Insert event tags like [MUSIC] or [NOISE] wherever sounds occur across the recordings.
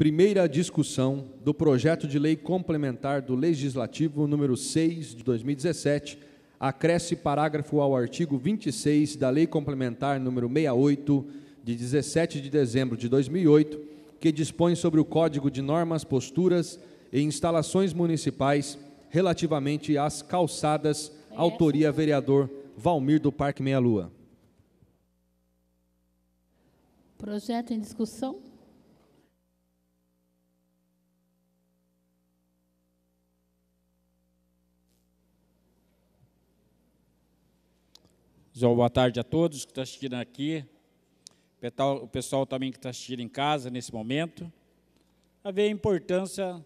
Primeira discussão do projeto de lei complementar do Legislativo número 6 de 2017, acresce parágrafo ao artigo 26 da Lei Complementar número 68 de 17 de dezembro de 2008, que dispõe sobre o Código de Normas, Posturas e Instalações Municipais relativamente às calçadas, autoria vereador Valmir do Parque Meia Lua. Projeto em discussão. boa tarde a todos que estão assistindo aqui, o pessoal também que está assistindo em casa nesse momento, a ver a importância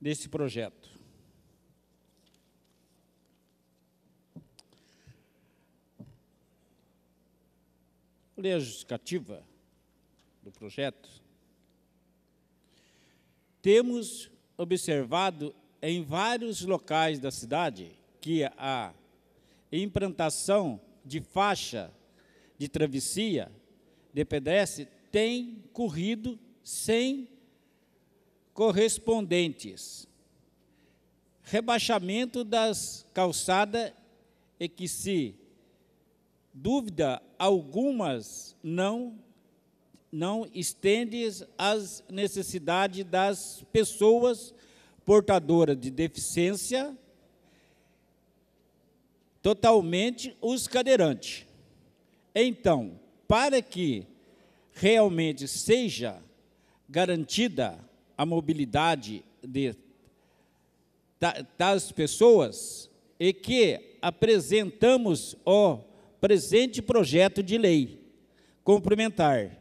desse projeto. Vou justificativa do projeto. Temos observado em vários locais da cidade que a implantação de faixa, de travessia, de pedestre, tem corrido sem correspondentes. Rebaixamento das calçadas e que se dúvida algumas não não estendes as necessidades das pessoas portadoras de deficiência totalmente os cadeirantes. Então, para que realmente seja garantida a mobilidade de das pessoas e que apresentamos o presente projeto de lei complementar,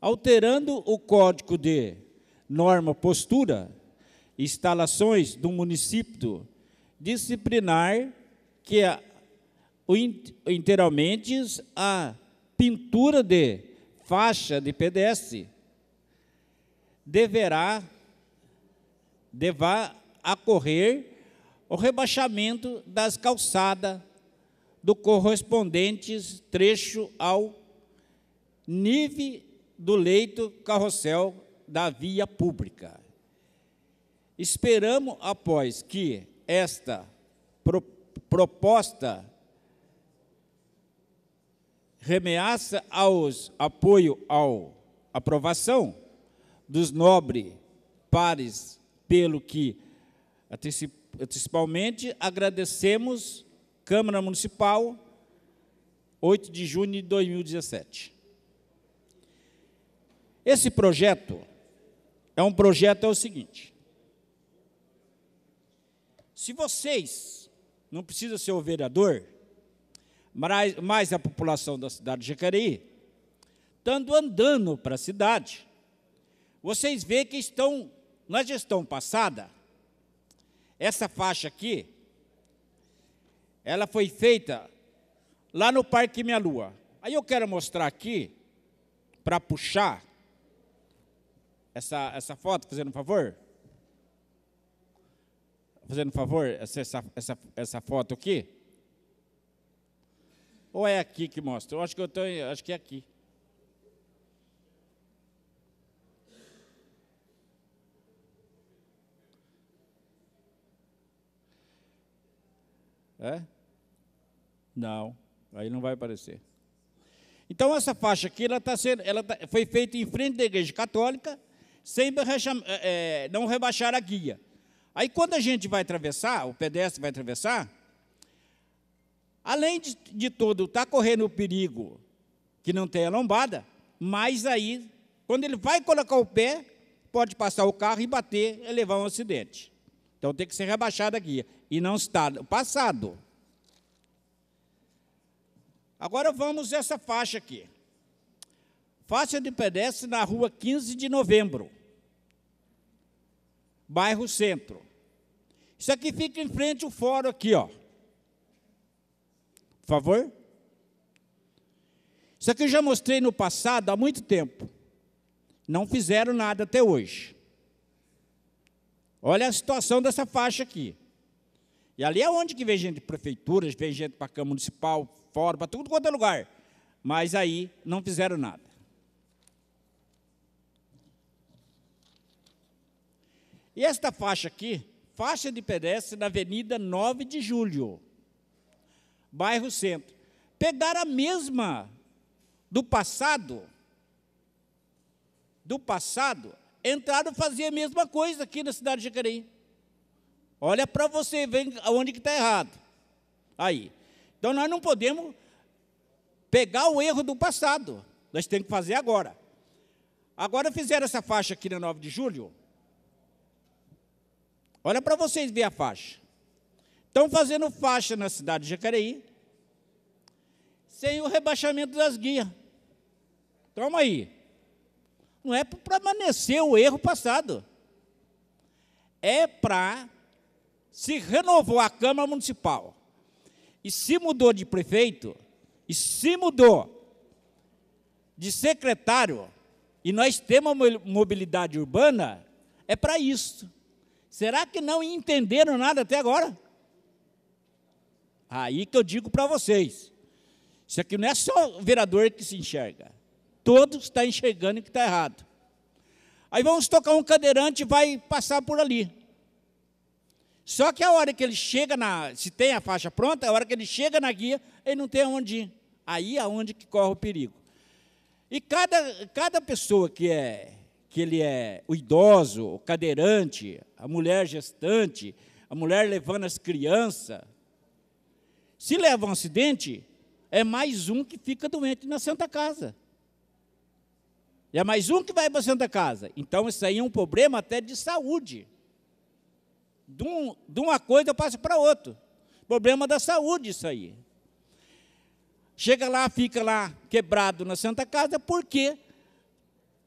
alterando o código de norma postura, instalações do município disciplinar que é inteiramente a pintura de faixa de pedestre deverá deverá ocorrer o rebaixamento das calçadas do correspondente trecho ao nível do leito carrossel da via pública. Esperamos, após que esta proposta proposta remeaça aos apoio ao aprovação dos nobres pares, pelo que antecipalmente agradecemos Câmara Municipal 8 de junho de 2017. Esse projeto é um projeto é o seguinte: se vocês não precisa ser o vereador, mas, mas a população da cidade de Jacareí, estando andando para a cidade, vocês veem que estão, na gestão passada, essa faixa aqui, ela foi feita lá no Parque Minha Lua. Aí eu quero mostrar aqui, para puxar essa, essa foto, fazendo um favor fazendo um favor, essa, essa, essa foto aqui? Ou é aqui que mostra? Eu acho que eu tenho, acho que é aqui. É? Não, aí não vai aparecer. Então essa faixa aqui, ela tá sendo, ela tá, foi feita em frente da igreja católica, sem é, é, não rebaixar a guia. Aí quando a gente vai atravessar, o pedestre vai atravessar, além de, de todo estar tá correndo o perigo que não tem a lombada, mas aí, quando ele vai colocar o pé, pode passar o carro e bater e levar um acidente. Então tem que ser rebaixado aqui. E não está passado. Agora vamos essa faixa aqui. Faixa de pedestre na rua 15 de novembro. Bairro Centro. Isso aqui fica em frente ao fórum aqui, ó. Por favor? Isso aqui eu já mostrei no passado há muito tempo. Não fizeram nada até hoje. Olha a situação dessa faixa aqui. E ali é onde que vem gente de prefeituras, vem gente para a Câmara Municipal, fora, para tudo quanto é lugar. Mas aí não fizeram nada. E esta faixa aqui, faixa de pedestre na Avenida 9 de Julho, bairro Centro. Pegar a mesma do passado, do passado, entraram e faziam a mesma coisa aqui na cidade de Jacareí. Olha para você ver onde que está errado. Aí. Então, nós não podemos pegar o erro do passado. Nós temos que fazer agora. Agora fizeram essa faixa aqui na 9 de julho, Olha para vocês ver a faixa. Estão fazendo faixa na cidade de Jacareí, sem o rebaixamento das guias. Toma aí. Não é para permanecer o erro passado. É para se renovou a Câmara Municipal e se mudou de prefeito e se mudou de secretário e nós temos mobilidade urbana, é para isso. Será que não entenderam nada até agora? Aí que eu digo para vocês: isso aqui não é só o vereador que se enxerga, todos estão tá enxergando que está errado. Aí vamos tocar um cadeirante e vai passar por ali. Só que a hora que ele chega na. Se tem a faixa pronta, a hora que ele chega na guia, ele não tem aonde ir. Aí é onde que corre o perigo. E cada, cada pessoa que é que ele é o idoso, o cadeirante, a mulher gestante, a mulher levando as crianças. Se leva um acidente, é mais um que fica doente na Santa Casa. É mais um que vai para a Santa Casa. Então, isso aí é um problema até de saúde. De, um, de uma coisa passa para outra. Problema da saúde, isso aí. Chega lá, fica lá quebrado na Santa Casa, porque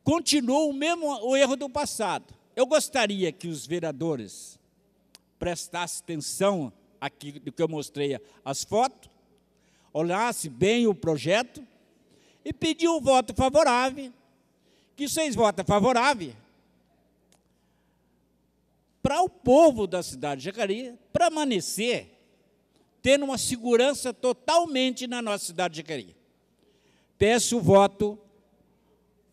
continuou o mesmo o erro do passado. Eu gostaria que os vereadores prestassem atenção aqui do que eu mostrei as fotos, olhasse bem o projeto e pediu um voto favorável, que vocês votem favorável para o povo da cidade de Jacareí permanecer tendo uma segurança totalmente na nossa cidade de Jacareí. Peço o voto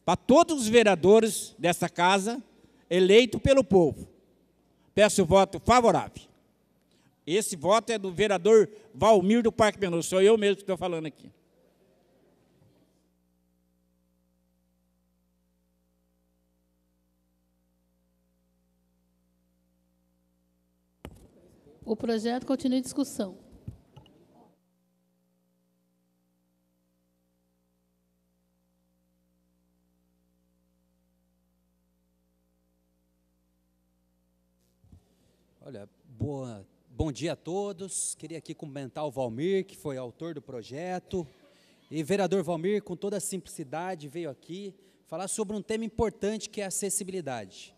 para todos os vereadores dessa casa, eleito pelo povo. Peço o voto favorável. Esse voto é do vereador Valmir do Parque Menor. sou eu mesmo que estou falando aqui. O projeto continua em discussão. Olha, boa, bom dia a todos. Queria aqui cumprimentar o Valmir, que foi autor do projeto. E vereador Valmir, com toda a simplicidade, veio aqui falar sobre um tema importante que é a acessibilidade.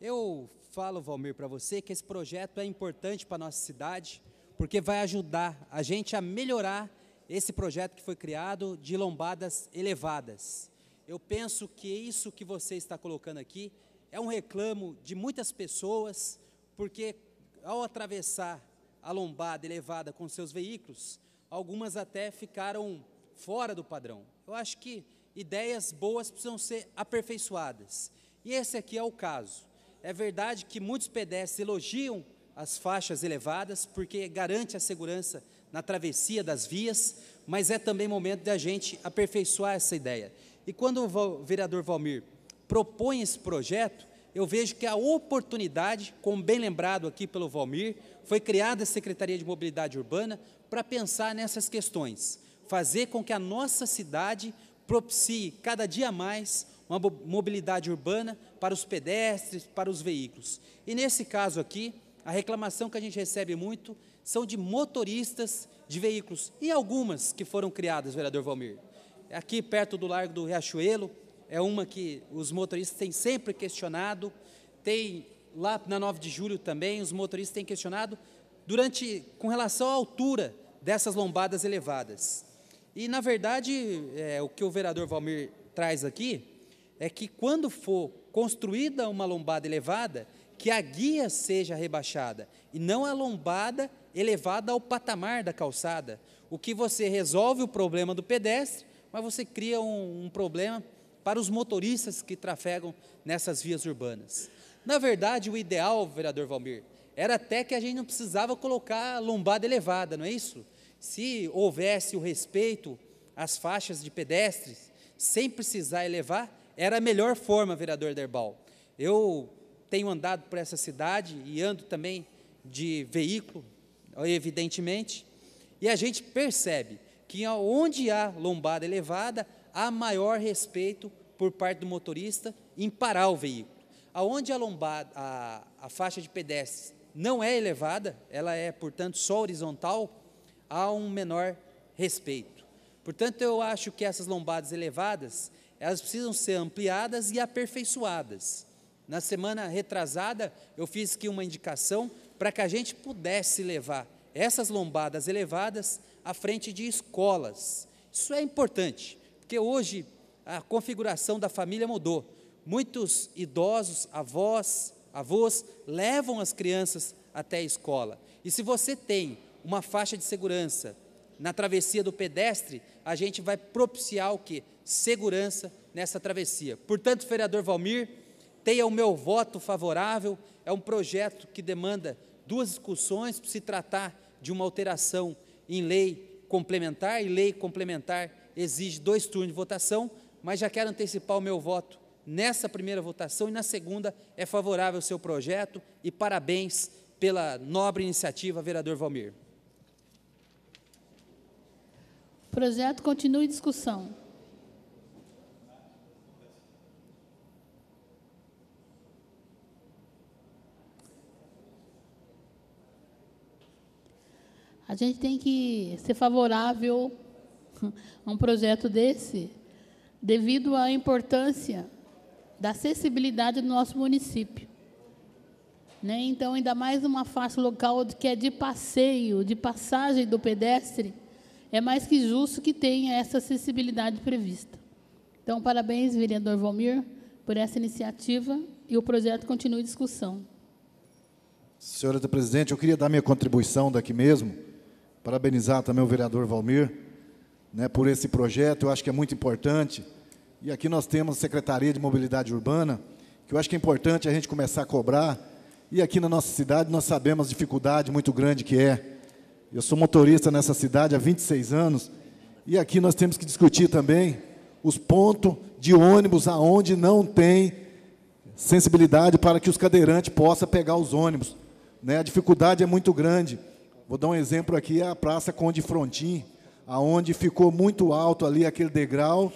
Eu falo, Valmir, para você que esse projeto é importante para a nossa cidade, porque vai ajudar a gente a melhorar esse projeto que foi criado de lombadas elevadas. Eu penso que isso que você está colocando aqui é um reclamo de muitas pessoas, porque ao atravessar a lombada elevada com seus veículos, algumas até ficaram fora do padrão. Eu acho que ideias boas precisam ser aperfeiçoadas. E esse aqui é o caso. É verdade que muitos pedestres elogiam as faixas elevadas porque garante a segurança na travessia das vias, mas é também momento da gente aperfeiçoar essa ideia. E quando o vereador Valmir propõe esse projeto, eu vejo que a oportunidade, como bem lembrado aqui pelo Valmir, foi criada a Secretaria de Mobilidade Urbana para pensar nessas questões, fazer com que a nossa cidade propicie cada dia mais uma mobilidade urbana para os pedestres, para os veículos. E nesse caso aqui, a reclamação que a gente recebe muito são de motoristas de veículos e algumas que foram criadas, vereador Valmir. Aqui perto do Largo do Riachuelo, é uma que os motoristas têm sempre questionado, tem lá na 9 de julho também, os motoristas têm questionado durante com relação à altura dessas lombadas elevadas. E na verdade, é, o que o vereador Valmir traz aqui é que quando for construída uma lombada elevada, que a guia seja rebaixada e não a lombada elevada ao patamar da calçada. O que você resolve o problema do pedestre, mas você cria um, um problema para os motoristas que trafegam nessas vias urbanas. Na verdade, o ideal, vereador Valmir, era até que a gente não precisava colocar lombada elevada, não é isso? Se houvesse o respeito às faixas de pedestres, sem precisar elevar, era a melhor forma, vereador Derbal. Eu tenho andado por essa cidade e ando também de veículo, evidentemente, e a gente percebe que onde há lombada elevada, há maior respeito por parte do motorista em parar o veículo. Aonde a, lombada, a, a faixa de pedestres não é elevada, ela é, portanto, só horizontal, há um menor respeito. Portanto, eu acho que essas lombadas elevadas, elas precisam ser ampliadas e aperfeiçoadas. Na semana retrasada, eu fiz aqui uma indicação para que a gente pudesse levar essas lombadas elevadas à frente de escolas. Isso é importante. Porque hoje a configuração da família mudou. Muitos idosos, avós, avós levam as crianças até a escola. E se você tem uma faixa de segurança na travessia do pedestre, a gente vai propiciar o que? Segurança nessa travessia. Portanto, vereador Valmir, tenha o meu voto favorável. É um projeto que demanda duas discussões para se tratar de uma alteração em lei complementar e lei complementar exige dois turnos de votação, mas já quero antecipar o meu voto nessa primeira votação e na segunda é favorável ao seu projeto e parabéns pela nobre iniciativa, vereador Valmir. O projeto continua em discussão. A gente tem que ser favorável um projeto desse, devido à importância da acessibilidade do nosso município. Né? Então, ainda mais uma faixa local que é de passeio, de passagem do pedestre, é mais que justo que tenha essa acessibilidade prevista. Então, parabéns, vereador Valmir, por essa iniciativa e o projeto continua em discussão. Senhora presidente, eu queria dar minha contribuição daqui mesmo, parabenizar também o vereador Valmir né, por esse projeto, eu acho que é muito importante. E aqui nós temos a Secretaria de Mobilidade Urbana, que eu acho que é importante a gente começar a cobrar. E aqui na nossa cidade nós sabemos a dificuldade muito grande que é. Eu sou motorista nessa cidade há 26 anos, e aqui nós temos que discutir também os pontos de ônibus aonde não tem sensibilidade para que os cadeirantes possam pegar os ônibus. Né? A dificuldade é muito grande. Vou dar um exemplo aqui, é a Praça Conde Frontin, aonde ficou muito alto ali aquele degrau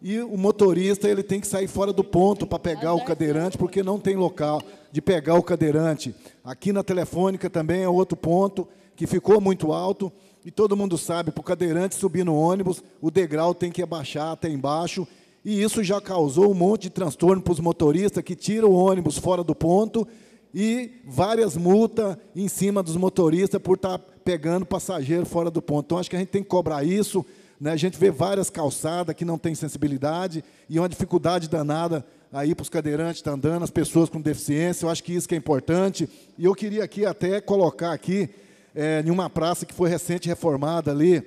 e o motorista ele tem que sair fora do ponto para pegar o cadeirante porque não tem local de pegar o cadeirante. Aqui na telefônica também é outro ponto que ficou muito alto e todo mundo sabe para o cadeirante subir no ônibus o degrau tem que abaixar até embaixo e isso já causou um monte de transtorno para os motoristas que tiram o ônibus fora do ponto e várias multas em cima dos motoristas por estar tá pegando passageiro fora do ponto. Então, acho que a gente tem que cobrar isso. Né? A gente vê várias calçadas que não têm sensibilidade e é uma dificuldade danada aí para os cadeirantes tá andando, as pessoas com deficiência. Eu acho que isso que é importante. E eu queria aqui até colocar aqui é, em uma praça que foi recente reformada ali,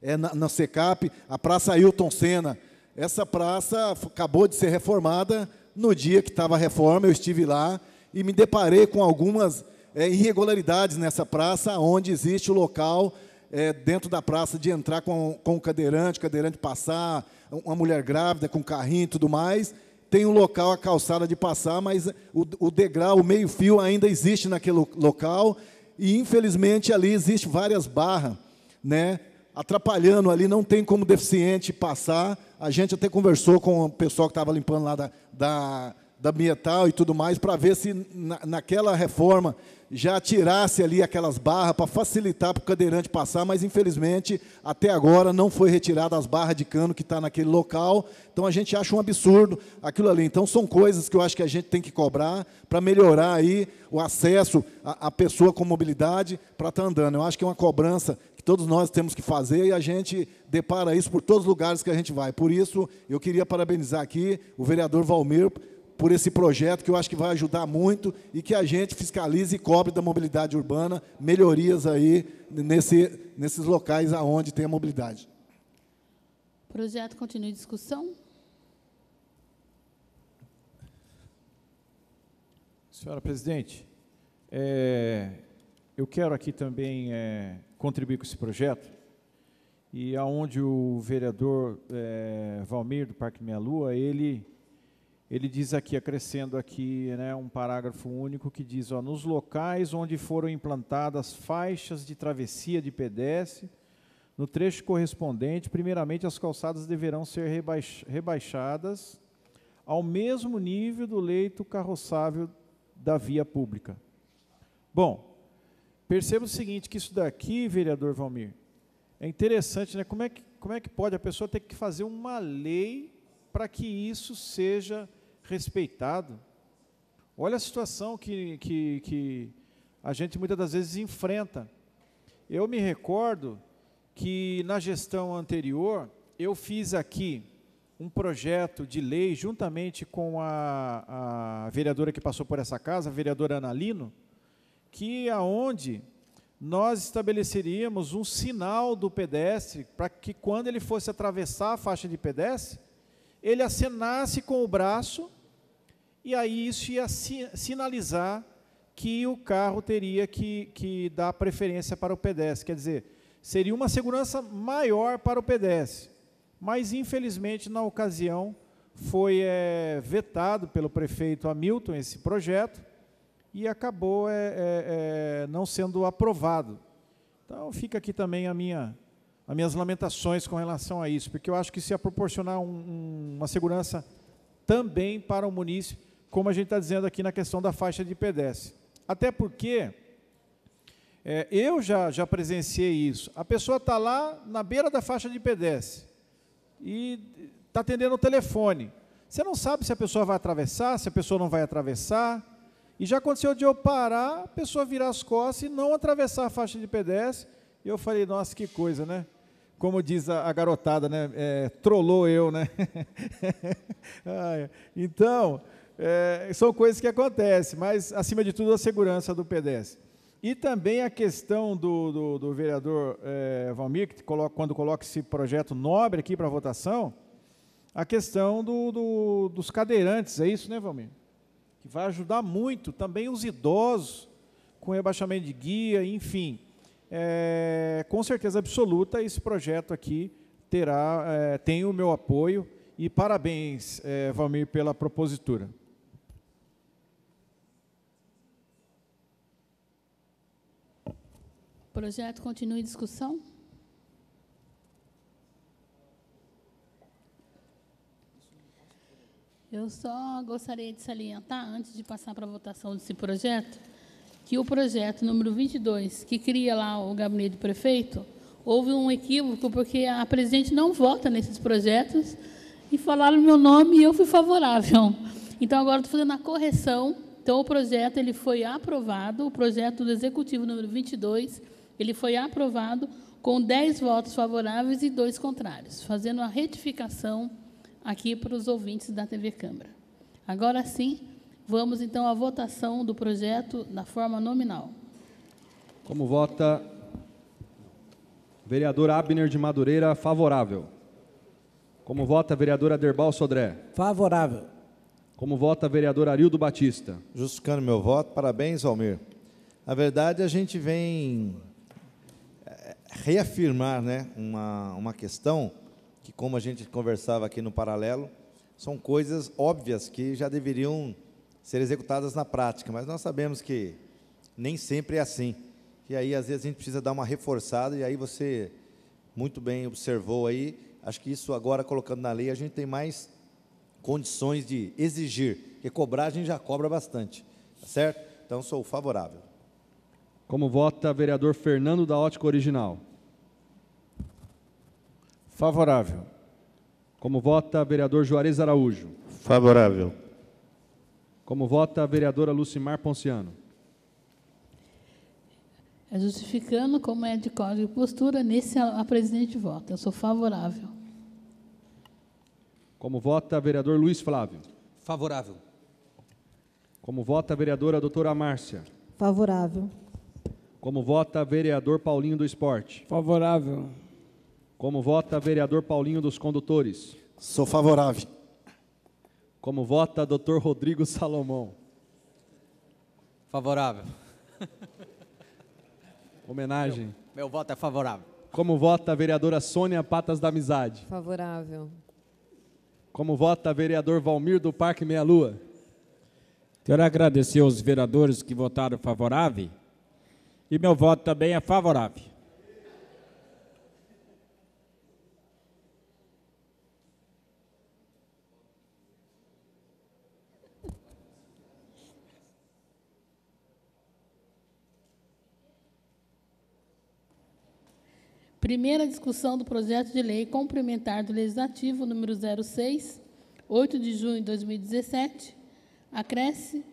é, na, na SECAP, a Praça Ailton Senna. Essa praça acabou de ser reformada no dia que estava a reforma, eu estive lá e me deparei com algumas é, irregularidades nessa praça, onde existe o local é, dentro da praça de entrar com, com o cadeirante, o cadeirante passar, uma mulher grávida com carrinho e tudo mais. Tem um local, a calçada de passar, mas o, o degrau, o meio-fio ainda existe naquele local. E, infelizmente, ali existe várias barras, né? atrapalhando ali, não tem como deficiente passar. A gente até conversou com o pessoal que estava limpando lá da, da da bietal e tudo mais, para ver se na, naquela reforma já tirasse ali aquelas barras para facilitar para o cadeirante passar, mas infelizmente até agora não foi retirada as barras de cano que está naquele local. Então a gente acha um absurdo aquilo ali. Então são coisas que eu acho que a gente tem que cobrar para melhorar aí o acesso à pessoa com mobilidade para estar tá andando. Eu acho que é uma cobrança que todos nós temos que fazer e a gente depara isso por todos os lugares que a gente vai. Por isso eu queria parabenizar aqui o vereador Valmir por esse projeto que eu acho que vai ajudar muito e que a gente fiscalize e cobre da mobilidade urbana melhorias aí nesse, nesses locais aonde tem a mobilidade. Projeto continua em discussão. Senhora presidente, é, eu quero aqui também é, contribuir com esse projeto e aonde o vereador é, Valmir do Parque Meia Lua ele ele diz aqui, acrescendo aqui né, um parágrafo único que diz: ó, nos locais onde foram implantadas faixas de travessia de pedestre, no trecho correspondente, primeiramente as calçadas deverão ser rebaix rebaixadas ao mesmo nível do leito carroçável da via pública. Bom, perceba o seguinte: que isso daqui, vereador Valmir, é interessante, né? Como é que, como é que pode a pessoa ter que fazer uma lei para que isso seja respeitado. Olha a situação que, que, que a gente muitas das vezes enfrenta. Eu me recordo que na gestão anterior eu fiz aqui um projeto de lei juntamente com a, a vereadora que passou por essa casa, a vereadora Analino, que aonde nós estabeleceríamos um sinal do pedestre para que quando ele fosse atravessar a faixa de pedestre, ele acenasse com o braço e aí isso ia sinalizar que o carro teria que, que dar preferência para o pedestre. Quer dizer, seria uma segurança maior para o pedestre. Mas, infelizmente, na ocasião, foi é, vetado pelo prefeito Hamilton esse projeto e acabou é, é, não sendo aprovado. Então, fica aqui também a minha, as minhas lamentações com relação a isso, porque eu acho que se ia proporcionar um, um, uma segurança também para o município como a gente está dizendo aqui na questão da faixa de pedestre. Até porque é, eu já, já presenciei isso. A pessoa está lá na beira da faixa de pedestre e está atendendo o telefone. Você não sabe se a pessoa vai atravessar, se a pessoa não vai atravessar. E já aconteceu de eu parar, a pessoa virar as costas e não atravessar a faixa de pedestre. E eu falei, nossa, que coisa, né? como diz a, a garotada, né? É, trollou eu, né? [LAUGHS] Ah, é. então, é, são coisas que acontecem, mas, acima de tudo, a segurança do pedestre. E também a questão do, do, do vereador é, Valmir, que coloca, quando coloca esse projeto nobre aqui para votação, a questão do, do, dos cadeirantes, é isso, né, Valmir? Que vai ajudar muito também os idosos com rebaixamento de guia, enfim é, com certeza absoluta, esse projeto aqui terá, é, tem o meu apoio. E parabéns, é, Valmir, pela propositura. Projeto continua em discussão. Eu só gostaria de salientar, antes de passar para a votação desse projeto, que o projeto número 22, que cria lá o gabinete do prefeito, houve um equívoco, porque a presidente não vota nesses projetos, e falaram meu nome e eu fui favorável. Então, agora estou fazendo a correção. Então, o projeto ele foi aprovado, o projeto do Executivo número 22, ele foi aprovado com 10 votos favoráveis e dois contrários, fazendo a retificação aqui para os ouvintes da TV Câmara. Agora sim, Vamos então à votação do projeto na forma nominal. Como vota vereador Abner de Madureira, favorável. Como vota vereador Aderbal Sodré? Favorável. Como vota vereador Arildo Batista? Justificando meu voto, parabéns, Almir. Na verdade, a gente vem eh, reafirmar né, uma, uma questão que, como a gente conversava aqui no paralelo, são coisas óbvias que já deveriam ser executadas na prática, mas nós sabemos que nem sempre é assim. E aí, às vezes, a gente precisa dar uma reforçada, e aí você muito bem observou aí. Acho que isso agora, colocando na lei, a gente tem mais condições de exigir, porque cobrar a gente já cobra bastante, tá certo? Então, sou favorável. Como vota vereador Fernando da Ótica Original? Favorável. Como vota vereador Juarez Araújo? Favorável. Como vota a vereadora Lucimar Ponciano? É justificando como é de código de postura, nesse a, a presidente vota. Eu sou favorável. Como vota o vereador Luiz Flávio? Favorável. Como vota a vereadora doutora Márcia? Favorável. Como vota o vereador Paulinho do Esporte? Favorável. Como vota o vereador Paulinho dos Condutores? Sou favorável. Como vota Dr. Rodrigo Salomão? Favorável. Homenagem. Meu, meu voto é favorável. Como vota a vereadora Sônia Patas da Amizade? Favorável. Como vota vereador Valmir do Parque Meia Lua? Quero agradecer aos vereadores que votaram favorável e meu voto também é favorável. Primeira discussão do projeto de lei complementar do Legislativo número 06, 8 de junho de 2017, acresce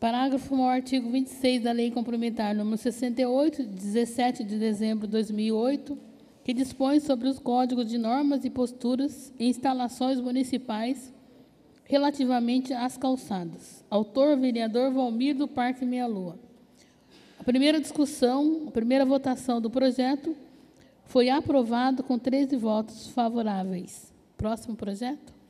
parágrafo ao artigo 26 da Lei Complementar número 68, 17 de dezembro de 2008, que dispõe sobre os códigos de normas e posturas em instalações municipais relativamente às calçadas. Autor, vereador Valmir do Parque Meia Lua. A primeira discussão, a primeira votação do projeto foi aprovado com 13 votos favoráveis. Próximo projeto.